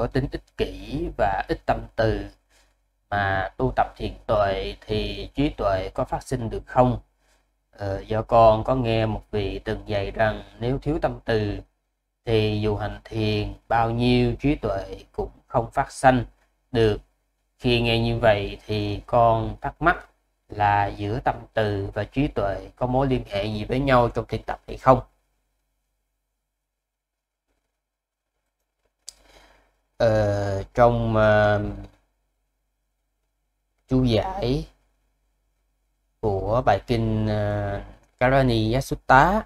có tính ích kỷ và ít tâm từ mà tu tập thiền tuệ thì trí tuệ có phát sinh được không ờ, do con có nghe một vị từng dạy rằng nếu thiếu tâm từ thì dù hành thiền bao nhiêu trí tuệ cũng không phát sinh được khi nghe như vậy thì con thắc mắc là giữa tâm từ và trí tuệ có mối liên hệ gì với nhau trong thiền tập hay không uh, trong uh, chú giải của bài kinh uh, Karani Yasutta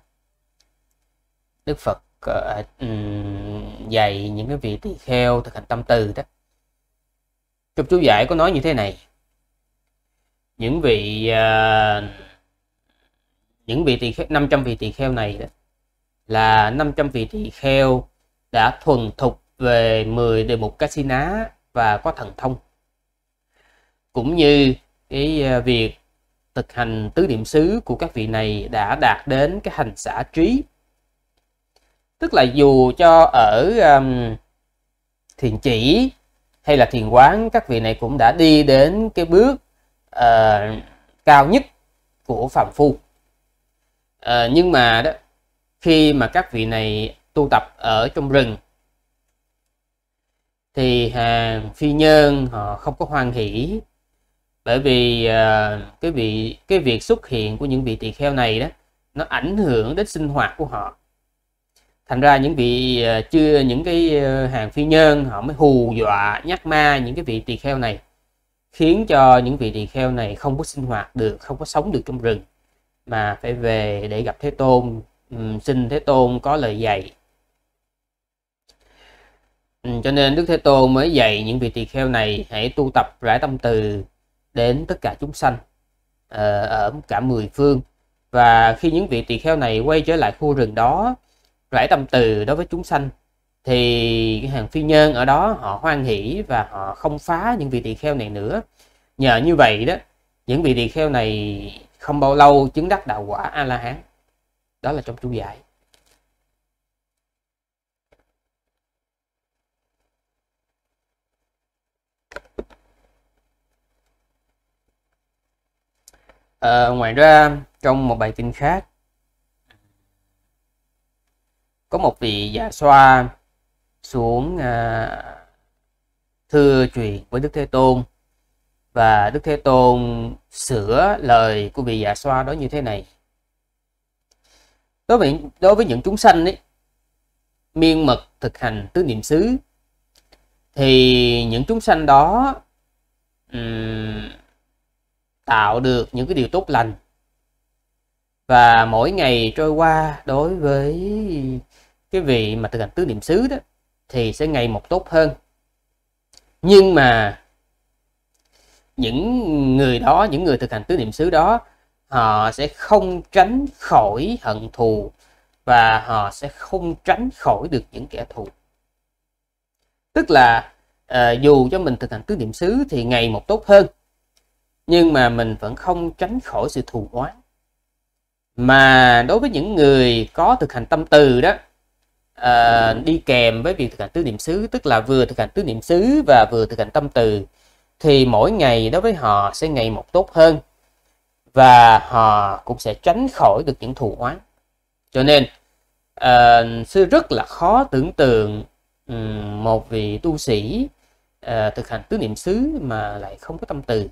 Đức Phật uh, um, dạy những cái vị tỳ kheo thực hành tâm từ đó trong chú giải có nói như thế này những vị uh, những vị tỳ kheo 500 vị tỳ kheo này đó là 500 vị tỳ kheo đã thuần thục về 10 đề mục Casina và có thần thông. Cũng như cái à, việc thực hành tứ niệm xứ của các vị này đã đạt đến cái hành xã trí. Tức là dù cho ở um, thiền chỉ hay là thiền quán các vị này cũng đã đi đến cái bước uh, cao nhất của phạm phu. Uh, nhưng mà đó khi mà các vị này tu tập ở trong rừng thì à, phi nhân họ không có hoan hỷ bởi vì à, cái vị cái việc xuất hiện của những vị tỳ kheo này đó nó ảnh hưởng đến sinh hoạt của họ thành ra những vị à, chưa những cái à, hàng phi nhân họ mới hù dọa nhắc ma những cái vị tỳ kheo này khiến cho những vị tỳ kheo này không có sinh hoạt được không có sống được trong rừng mà phải về để gặp thế tôn um, xin thế tôn có lời dạy Ừ, cho nên Đức Thế Tôn mới dạy những vị tỳ kheo này hãy tu tập rải tâm từ đến tất cả chúng sanh ờ, ở cả mười phương và khi những vị tỳ kheo này quay trở lại khu rừng đó rải tâm từ đối với chúng sanh thì hàng phi nhân ở đó họ hoan hỷ và họ không phá những vị tỳ kheo này nữa nhờ như vậy đó những vị tỳ kheo này không bao lâu chứng đắc đạo quả a la hán đó là trong chú giải à, ngoài ra trong một bài kinh khác có một vị giả xoa xuống à, thưa truyền với đức thế tôn và đức thế tôn sửa lời của vị giả xoa đó như thế này đối với đối với những chúng sanh ấy miên mật thực hành tứ niệm xứ thì những chúng sanh đó um, tạo được những cái điều tốt lành và mỗi ngày trôi qua đối với cái vị mà thực hành tứ niệm xứ đó thì sẽ ngày một tốt hơn nhưng mà những người đó những người thực hành tứ niệm xứ đó họ sẽ không tránh khỏi hận thù và họ sẽ không tránh khỏi được những kẻ thù tức là ờ, dù cho mình thực hành tứ niệm xứ thì ngày một tốt hơn nhưng mà mình vẫn không tránh khỏi sự thù oán mà đối với những người có thực hành tâm từ đó à, đi kèm với việc thực hành tứ niệm xứ tức là vừa thực hành tứ niệm xứ và vừa thực hành tâm từ thì mỗi ngày đối với họ sẽ ngày một tốt hơn và họ cũng sẽ tránh khỏi được những thù oán cho nên à, ờ, sư rất là khó tưởng tượng một vị tu sĩ à, thực hành tứ niệm xứ mà lại không có tâm từ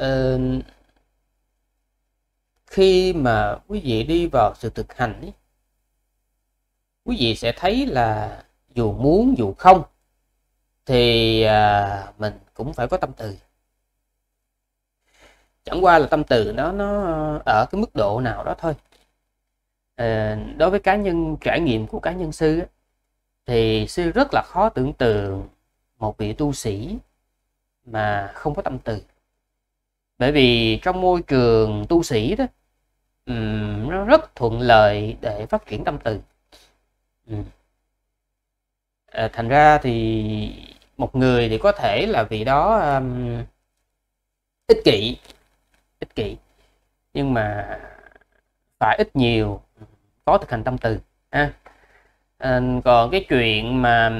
uh, khi mà quý vị đi vào sự thực hành ấy, quý vị sẽ thấy là dù muốn dù không thì à, mình cũng phải có tâm từ chẳng qua là tâm từ nó nó ở cái mức độ nào đó thôi à, đối với cá nhân trải nghiệm của cá nhân sư ấy, thì sư rất là khó tưởng tượng một vị tu sĩ mà không có tâm từ bởi vì trong môi trường tu sĩ đó nó rất thuận lợi để phát triển tâm từ à, thành ra thì một người thì có thể là vì đó um, ích kỷ ích kỷ nhưng mà phải ít nhiều có thực hành tâm từ ha à, còn cái chuyện mà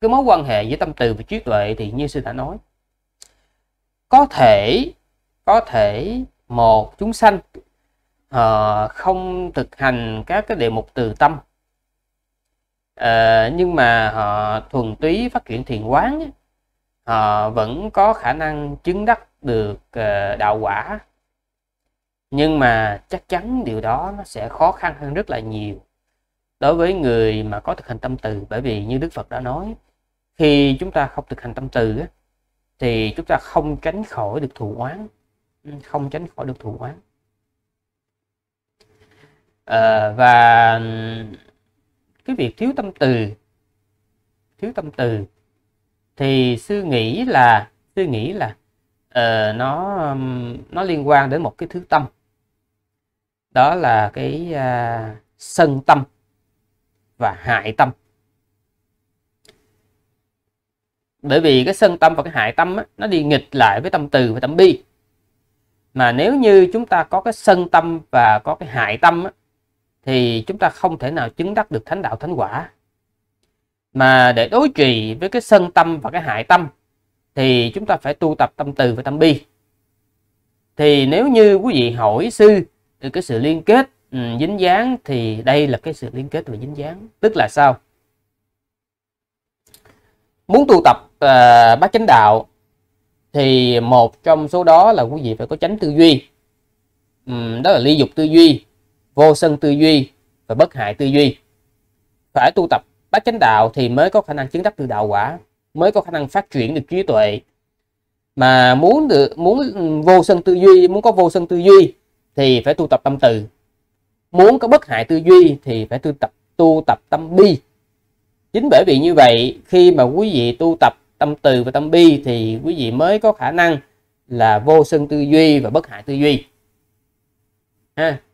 cái mối quan hệ giữa tâm từ và trí tuệ thì như sư đã nói có thể có thể một chúng sanh uh, không thực hành các cái đề mục từ tâm uh, nhưng mà họ thuần túy phát triển thiền quán họ vẫn có khả năng chứng đắc được uh, đạo quả nhưng mà chắc chắn điều đó nó sẽ khó khăn hơn rất là nhiều đối với người mà có thực hành tâm từ bởi vì như đức phật đã nói khi chúng ta không thực hành tâm từ thì chúng ta không tránh khỏi được thù oán ừ, không tránh khỏi được thù oán à, và cái việc thiếu tâm từ thiếu tâm từ thì sư nghĩ là sư nghĩ là uh, nó nó liên quan đến một cái thứ tâm đó là cái uh, sân tâm và hại tâm bởi vì cái sân tâm và cái hại tâm á, nó đi nghịch lại với tâm từ và tâm bi mà nếu như chúng ta có cái sân tâm và có cái hại tâm á, thì chúng ta không thể nào chứng đắc được thánh đạo thánh quả mà để đối trị với cái sân tâm và cái hại tâm thì chúng ta phải tu tập tâm từ và tâm bi thì nếu như quý vị hỏi sư từ cái sự liên kết ừ, dính dáng thì đây là cái sự liên kết và dính dáng tức là sao muốn tu tập uh, bát chánh đạo thì một trong số đó là quý vị phải có chánh tư duy uhm, đó là ly dục tư duy vô sân tư duy và bất hại tư duy phải tu tập bát chánh đạo thì mới có khả năng chứng đắc từ đạo quả mới có khả năng phát triển được trí tuệ mà muốn được muốn vô sân tư duy muốn có vô sân tư duy thì phải tu tập tâm từ muốn có bất hại tư duy thì phải tu tập tu tập tâm bi chính bởi vì như vậy khi mà quý vị tu tập tâm từ và tâm bi thì quý vị mới có khả năng là vô sân tư duy và bất hại tư duy ha